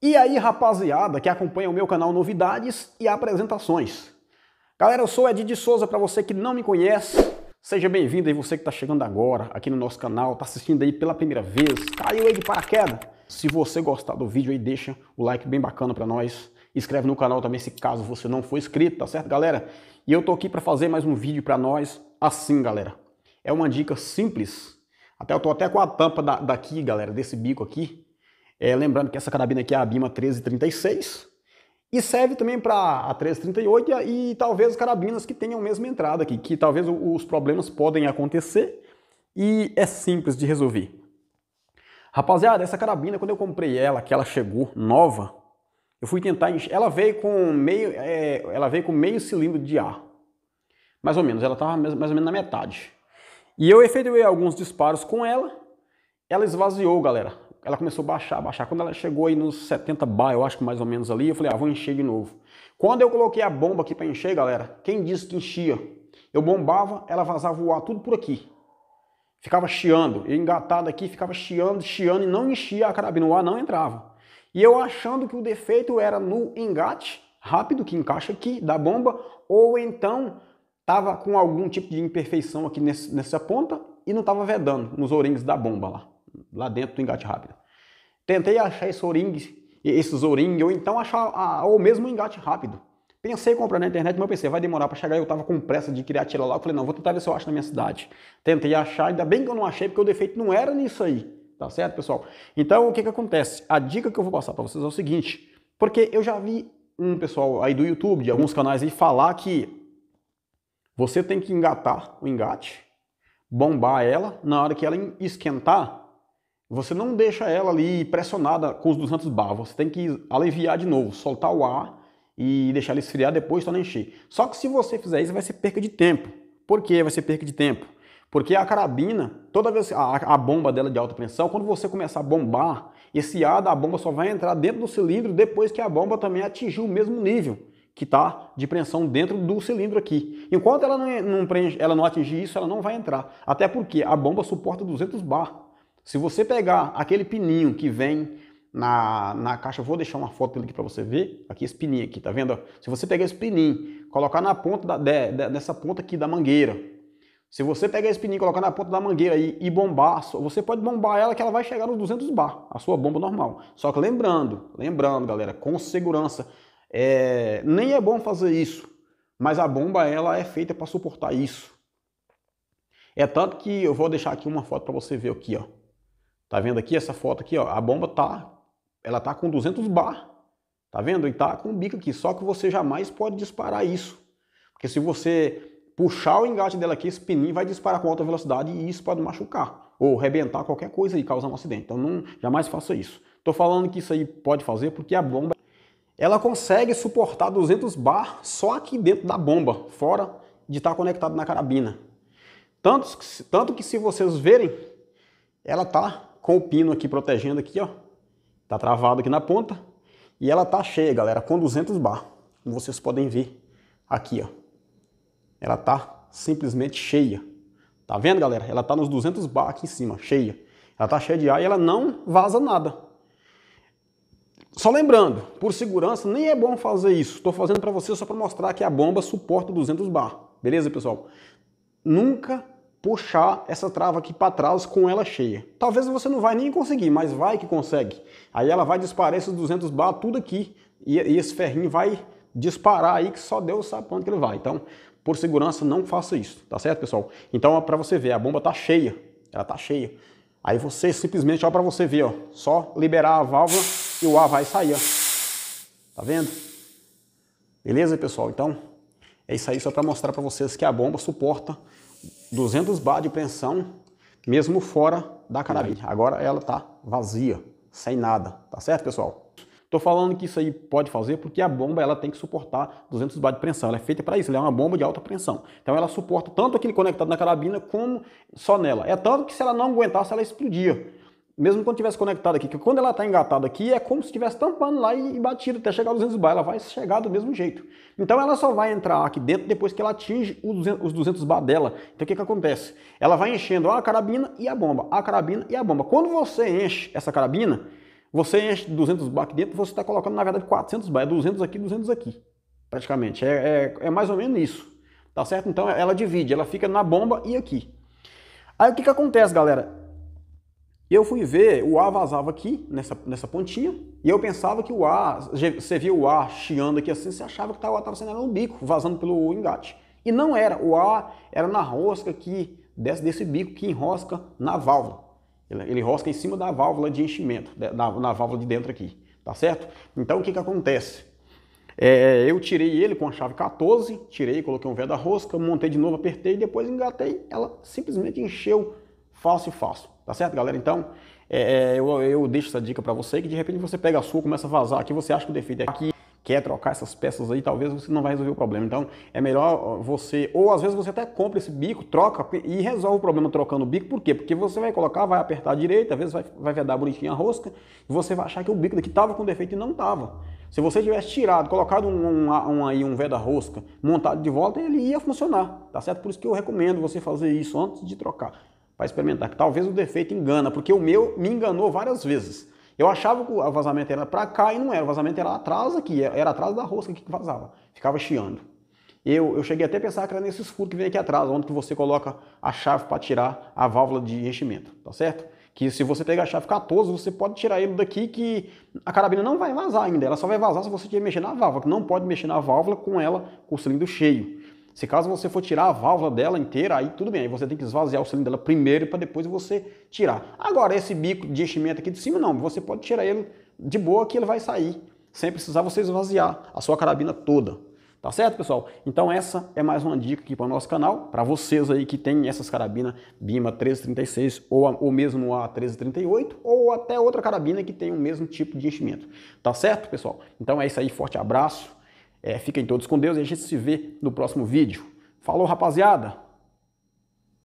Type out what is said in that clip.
E aí, rapaziada que acompanha o meu canal Novidades e Apresentações. Galera, eu sou o de Souza, para você que não me conhece, seja bem-vindo aí você que está chegando agora aqui no nosso canal, está assistindo aí pela primeira vez, caiu aí de paraquedas. Se você gostar do vídeo aí, deixa o like bem bacana para nós, inscreve no canal também se caso você não for inscrito, tá certo, galera? E eu tô aqui para fazer mais um vídeo para nós assim, galera. É uma dica simples, até eu tô até com a tampa da, daqui, galera, desse bico aqui, é, lembrando que essa carabina aqui é a Bima 1336 e serve também para a 1338 e, e talvez carabinas que tenham a mesma entrada aqui, que talvez os problemas podem acontecer e é simples de resolver. Rapaziada, essa carabina, quando eu comprei ela, que ela chegou nova, eu fui tentar encher. Ela veio com meio, é, ela veio com meio cilindro de ar. Mais ou menos, ela estava mais ou menos na metade. E eu efetuei alguns disparos com ela. Ela esvaziou, galera ela começou a baixar, baixar. Quando ela chegou aí nos 70 bar, eu acho que mais ou menos ali, eu falei, ah, vou encher de novo. Quando eu coloquei a bomba aqui para encher, galera, quem disse que enchia? Eu bombava, ela vazava o ar tudo por aqui. Ficava chiando, eu engatado aqui, ficava chiando, chiando e não enchia a carabina, o ar não entrava. E eu achando que o defeito era no engate rápido, que encaixa aqui, da bomba, ou então estava com algum tipo de imperfeição aqui nesse, nessa ponta e não estava vedando nos ourinhos da bomba lá, lá dentro do engate rápido. Tentei achar esse o esses o ou então achar a, ou mesmo um engate rápido. Pensei em comprar na internet, mas eu pensei, vai demorar para chegar. Eu estava com pressa de criar tira lá. Eu falei, não, vou tentar ver se eu acho na minha cidade. Tentei achar, ainda bem que eu não achei, porque o defeito não era nisso aí. Tá certo, pessoal? Então, o que, que acontece? A dica que eu vou passar para vocês é o seguinte. Porque eu já vi um pessoal aí do YouTube, de alguns canais aí, falar que você tem que engatar o engate, bombar ela, na hora que ela esquentar, você não deixa ela ali pressionada com os 200 bar, você tem que aliviar de novo, soltar o ar e deixar ele esfriar depois torna encher. Só que se você fizer isso, vai ser perca de tempo. Por que vai ser perca de tempo? Porque a carabina, toda vez a, a bomba dela de alta pressão, quando você começar a bombar, esse ar da bomba só vai entrar dentro do cilindro depois que a bomba também atingiu o mesmo nível que está de pressão dentro do cilindro aqui. Enquanto ela não, é, não, preenche, ela não atingir isso, ela não vai entrar. Até porque a bomba suporta 200 bar. Se você pegar aquele pininho que vem na, na caixa, vou deixar uma foto dele aqui para você ver, aqui esse pininho aqui, tá vendo? Se você pegar esse pininho, colocar na ponta da, de, de, dessa ponta aqui da mangueira, se você pegar esse pininho, colocar na ponta da mangueira e, e bombar, você pode bombar ela que ela vai chegar nos 200 bar, a sua bomba normal. Só que lembrando, lembrando galera, com segurança, é, nem é bom fazer isso, mas a bomba ela é feita para suportar isso. É tanto que eu vou deixar aqui uma foto para você ver aqui, ó. Tá vendo aqui essa foto aqui, ó? A bomba tá, ela tá com 200 bar. Tá vendo? E tá com o bico aqui, só que você jamais pode disparar isso. Porque se você puxar o engate dela aqui, esse pininho vai disparar com alta velocidade e isso pode machucar ou rebentar qualquer coisa e causar um acidente. Então não, jamais faça isso. tô falando que isso aí pode fazer porque a bomba ela consegue suportar 200 bar só aqui dentro da bomba, fora de estar tá conectado na carabina. Tanto, tanto que se vocês verem, ela tá com o pino aqui protegendo aqui, ó. Tá travado aqui na ponta. E ela tá cheia, galera, com 200 bar. Como vocês podem ver aqui, ó. Ela tá simplesmente cheia. Tá vendo, galera? Ela tá nos 200 bar aqui em cima, cheia. Ela tá cheia de ar e ela não vaza nada. Só lembrando, por segurança, nem é bom fazer isso. Estou fazendo para vocês só para mostrar que a bomba suporta 200 bar. Beleza, pessoal? Nunca puxar essa trava aqui para trás com ela cheia. Talvez você não vai nem conseguir, mas vai que consegue. Aí ela vai disparar esses 200 bar tudo aqui e, e esse ferrinho vai disparar aí que só Deus sabe quanto que ele vai. Então, por segurança, não faça isso, tá certo, pessoal? Então, é para você ver, a bomba tá cheia, ela tá cheia. Aí você simplesmente, ó, para você ver, ó, só liberar a válvula e o ar vai sair, ó. Tá vendo? Beleza, pessoal? Então, é isso aí só para mostrar para vocês que a bomba suporta 200 bar de pressão, mesmo fora da carabina. Agora ela está vazia, sem nada, tá certo, pessoal? Estou falando que isso aí pode fazer porque a bomba ela tem que suportar 200 bar de pressão. Ela é feita para isso, ela é uma bomba de alta pressão. Então ela suporta tanto aquele conectado na carabina como só nela. É tanto que se ela não aguentasse, ela explodia mesmo quando tivesse conectado aqui, que quando ela está engatada aqui, é como se estivesse tampando lá e, e batido até chegar aos 200 bar, ela vai chegar do mesmo jeito. Então ela só vai entrar aqui dentro depois que ela atinge os 200, os 200 bar dela. Então o que, que acontece? Ela vai enchendo a carabina e a bomba, a carabina e a bomba. Quando você enche essa carabina, você enche 200 bar aqui dentro, você está colocando na verdade 400 bar, é 200 aqui, 200 aqui, praticamente. É, é, é mais ou menos isso, tá certo? Então ela divide, ela fica na bomba e aqui. Aí o que, que acontece, galera? E eu fui ver, o ar vazava aqui, nessa, nessa pontinha, e eu pensava que o ar, você via o ar chiando aqui assim, você achava que o ar estava sendo um bico, vazando pelo engate. E não era, o ar era na rosca que desse desse bico que enrosca na válvula. Ele, ele rosca em cima da válvula de enchimento, na, na válvula de dentro aqui, tá certo? Então o que, que acontece? É, eu tirei ele com a chave 14, tirei, coloquei um veda rosca, montei de novo, apertei e depois engatei. Ela simplesmente encheu fácil, fácil. Tá certo, galera? Então, é, é, eu, eu, deixo essa dica para você que de repente você pega a sua, começa a vazar aqui, você acha que o defeito é aqui, quer trocar essas peças aí, talvez você não vai resolver o problema. Então, é melhor você, ou às vezes você até compra esse bico, troca e resolve o problema trocando o bico. Por quê? Porque você vai colocar, vai apertar a direita, às vezes vai, vai vedar bonitinho a rosca, e você vai achar que o bico daqui estava com defeito e não estava. Se você tivesse tirado, colocado um, um, um, aí, um veda-rosca montado de volta, ele ia funcionar, tá certo? Por isso que eu recomendo você fazer isso antes de trocar para experimentar. Talvez o defeito engana, porque o meu me enganou várias vezes. Eu achava que o vazamento era para cá e não era. O vazamento era atrás aqui, é, era atrás da rosca que vazava. Ficava chiando. Eu, eu cheguei até a pensar que era nesse escuro que vem aqui atrás, onde que você coloca a chave para tirar a válvula de enchimento, tá certo? Que se você pegar a chave 14, você pode tirar ele daqui que a carabina não vai vazar ainda. Ela só vai vazar se você mexer na válvula, que não pode mexer na válvula com ela com o cilindro cheio. Se caso você for tirar a válvula dela inteira, aí tudo bem, aí você tem que esvaziar o cilindro dela primeiro para depois você tirar. Agora, esse bico de enchimento aqui de cima, não, você pode tirar ele de boa que ele vai sair, sem precisar você esvaziar a sua carabina toda. Tá certo, pessoal? Então essa é mais uma dica aqui para o nosso canal, para vocês aí que tem essas carabinas BIMA 1336 ou, a, ou mesmo a 1338 ou até outra carabina que tem o mesmo tipo de enchimento. Tá certo, pessoal? Então é isso aí, forte abraço. É, fiquem todos com Deus e a gente se vê no próximo vídeo. Falou, rapaziada!